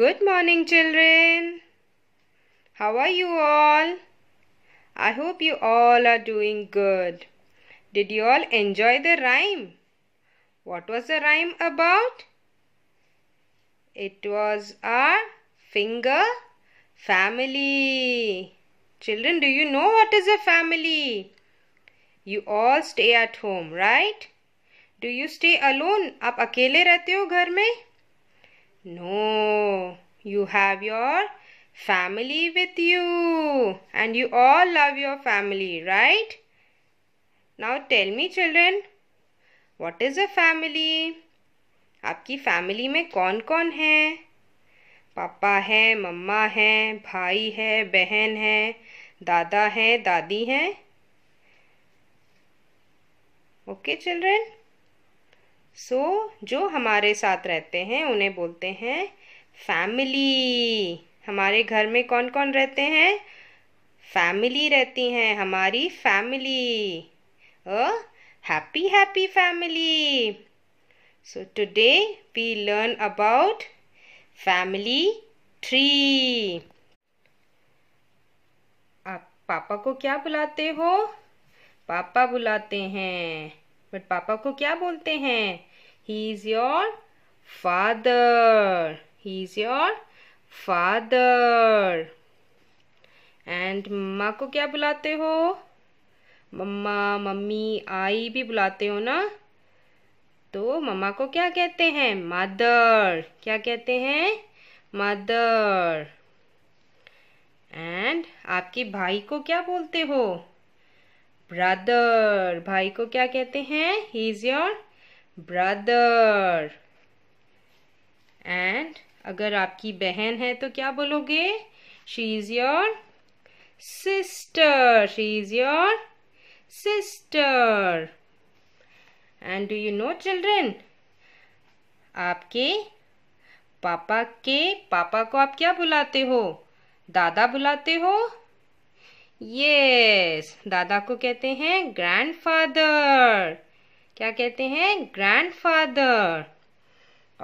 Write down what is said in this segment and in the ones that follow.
Good morning, children. How are you all? I hope you all are doing good. Did you all enjoy the rhyme? What was the rhyme about? It was our finger family. Children, do you know what is a family? You all stay at home, right? Do you stay alone? आप अकेले रहते हो घर में No, you have your family with you and you all love your family, right? Now tell me children, what is a family? आपकी family में कौन कौन है पापा है मम्मा है भाई है बहन है दादा है दादी हैं ओके चिल्ड्रेन सो so, जो हमारे साथ रहते हैं उन्हें बोलते हैं फैमिली हमारे घर में कौन कौन रहते हैं फैमिली रहती हैं हमारी family a happy happy family so today we learn about family tree आप पापा को क्या बुलाते हो पापा बुलाते हैं बट पापा को क्या बोलते हैं he is your father he is your father and मम्मा को क्या बुलाते हो मम्मा मम्मी आई भी बुलाते हो ना तो मम्मा को क्या कहते हैं मदर क्या कहते हैं मदर एंड आपके भाई को क्या बोलते हो ब्रदर भाई को क्या कहते हैं he is your brother and अगर आपकी बहन है तो क्या बोलोगे she is your sister she is your sister and do you know children आपके पापा के पापा को आप क्या बुलाते हो दादा बुलाते हो यस दादा को कहते हैं ग्रैंडफादर क्या कहते हैं ग्रैंडफादर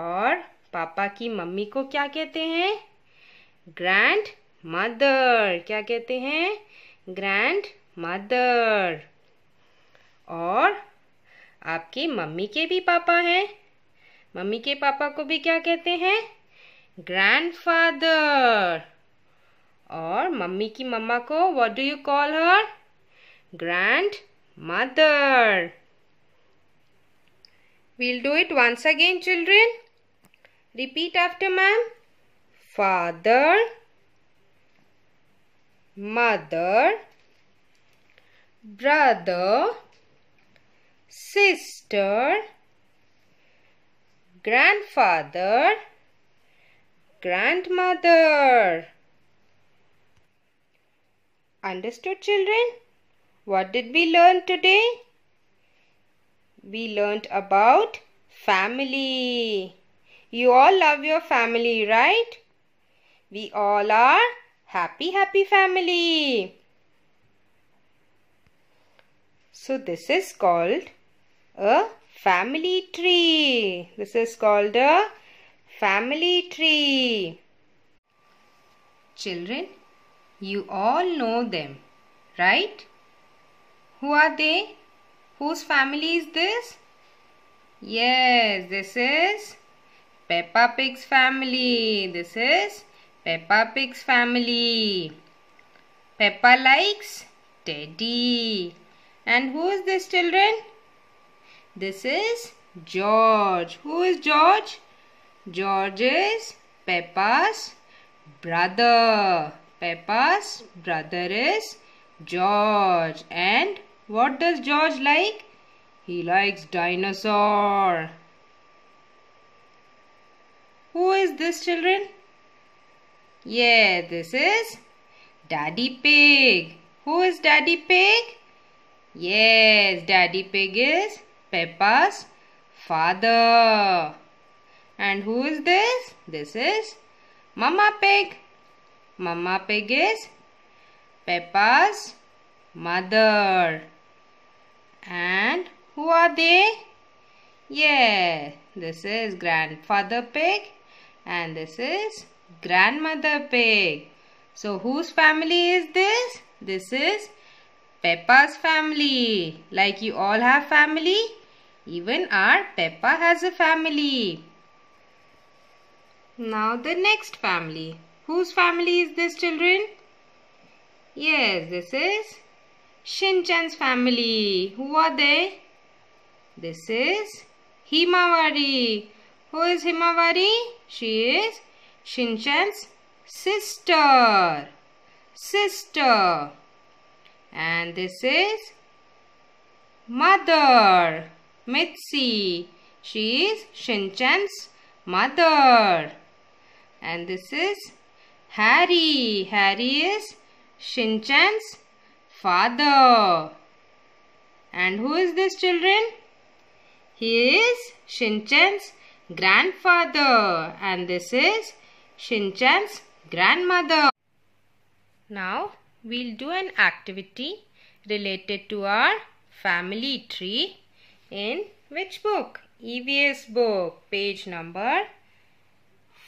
और पापा की मम्मी को क्या कहते हैं ग्रैंड मदर क्या कहते हैं ग्रैंड मदर और आपकी मम्मी के भी पापा हैं मम्मी के पापा को भी क्या कहते हैं ग्रैंडफादर Or मम्मी की मम्मा को what do you call her grand We'll do it once again children. Repeat after ma'am. Father, mother, brother, sister, grandfather, grandmother. Understood, children? What did we learn today? We learned about family. You all love your family, right? We all are happy, happy family. So this is called a family tree. This is called a family tree. Children, you all know them, right? Who are they? Whose family is this? Yes, this is Peppa Pig's family. This is Peppa Pig's family. Peppa likes Teddy. And who is this children? This is George. Who is George? George is Peppa's brother. Peppa's brother is George. And what does George like? He likes dinosaur. Who is this children? Yeah, this is Daddy Pig. Who is Daddy Pig? Yes, Daddy Pig is Peppa's father. And who is this? This is Mama Pig. Mama Pig is Peppa's mother. And who are they? Yeah, this is grandfather pig and this is grandmother pig. So whose family is this? This is Peppa's family. Like you all have family, even our Peppa has a family. Now the next family. Whose family is this children? Yes, this is Shinchan's family. Who are they? This is Himawari. Who is Himawari? She is Shinchan's sister. Sister. And this is mother. Mitzi. She is Shinchan's mother. And this is Harry. Harry is Shinchan's father. And who is this children? He is Shinchan's grandfather and this is Shinchan's grandmother. Now we'll do an activity related to our family tree in which book? EVS book page number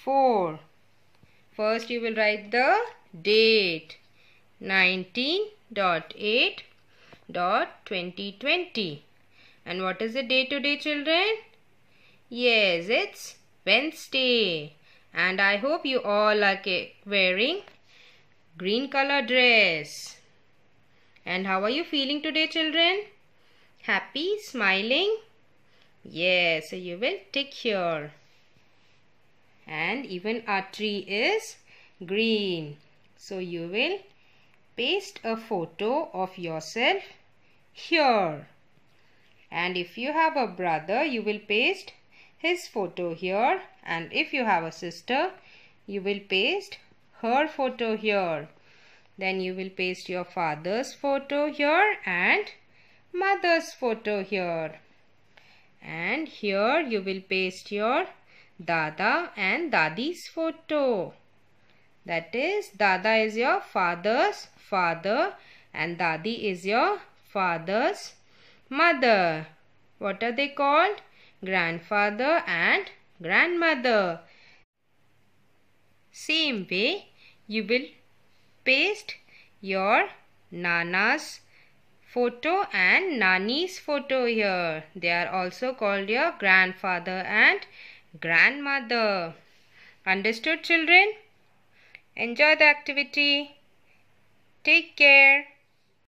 4. First you will write the date 19.8.2020 and what is the day today children? Yes, it's Wednesday and I hope you all are wearing green color dress. And how are you feeling today children? Happy, smiling? Yes, so you will tick here and even our tree is green. So you will paste a photo of yourself here. And if you have a brother, you will paste his photo here. And if you have a sister, you will paste her photo here. Then you will paste your father's photo here and mother's photo here. And here you will paste your Dada and Dadi's photo. That is, Dada is your father's father and Dadi is your father's mother. What are they called? Grandfather and grandmother. Same way, you will paste your Nana's photo and Nani's photo here. They are also called your grandfather and grandmother. Understood, children? Enjoy the activity. Take care.